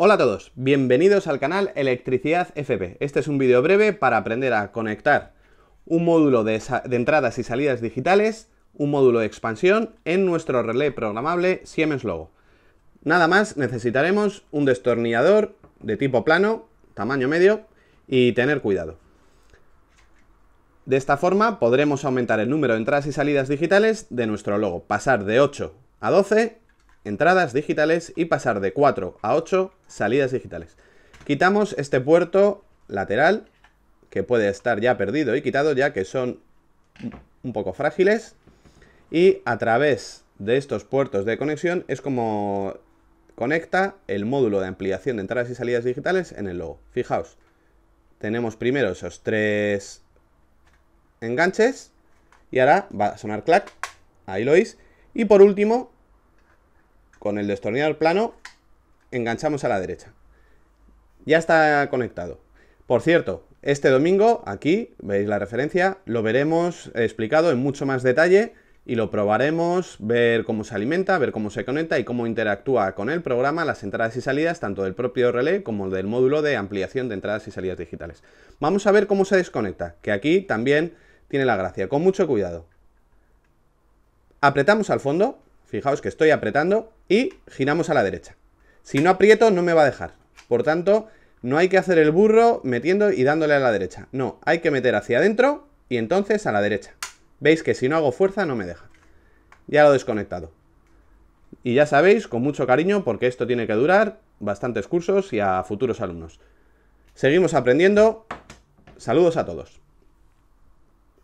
Hola a todos, bienvenidos al canal Electricidad FP. Este es un vídeo breve para aprender a conectar un módulo de, de, entradas y salidas digitales, un módulo de expansión en nuestro relé programable Siemens Logo. Nada más necesitaremos un destornillador de tipo plano, tamaño medio y tener cuidado. De esta forma podremos aumentar el número de entradas y salidas digitales de nuestro logo, pasar de 8 a 12 entradas digitales y pasar de 4 a 8 salidas digitales. Quitamos este puerto lateral, que puede estar ya perdido y quitado, ya que son un poco frágiles. Y a través de estos puertos de conexión es como conecta el módulo de ampliación de entradas y salidas digitales en el logo. Fijaos, tenemos primero esos tres enganches y ahora va a sonar clac, ahí lo oís. Y por último con el destornillador plano enganchamos a la derecha. Ya está conectado. Por cierto, este domingo, aquí, veis la referencia, lo veremos explicado en mucho más detalle y lo probaremos, ver cómo se alimenta, ver cómo se conecta y cómo interactúa con el programa las entradas y salidas, tanto del propio relé como del módulo de ampliación de entradas y salidas digitales. Vamos a ver cómo se desconecta, que aquí también tiene la gracia, con mucho cuidado. Apretamos al fondo Fijaos que estoy apretando y giramos a la derecha. Si no aprieto, no me va a dejar. Por tanto, no hay que hacer el burro metiendo y dándole a la derecha. No, hay que meter hacia adentro y entonces a la derecha. Veis que si no hago fuerza, no me deja. Ya lo he desconectado. Y ya sabéis, con mucho cariño, porque esto tiene que durar bastantes cursos y a futuros alumnos. Seguimos aprendiendo. Saludos a todos.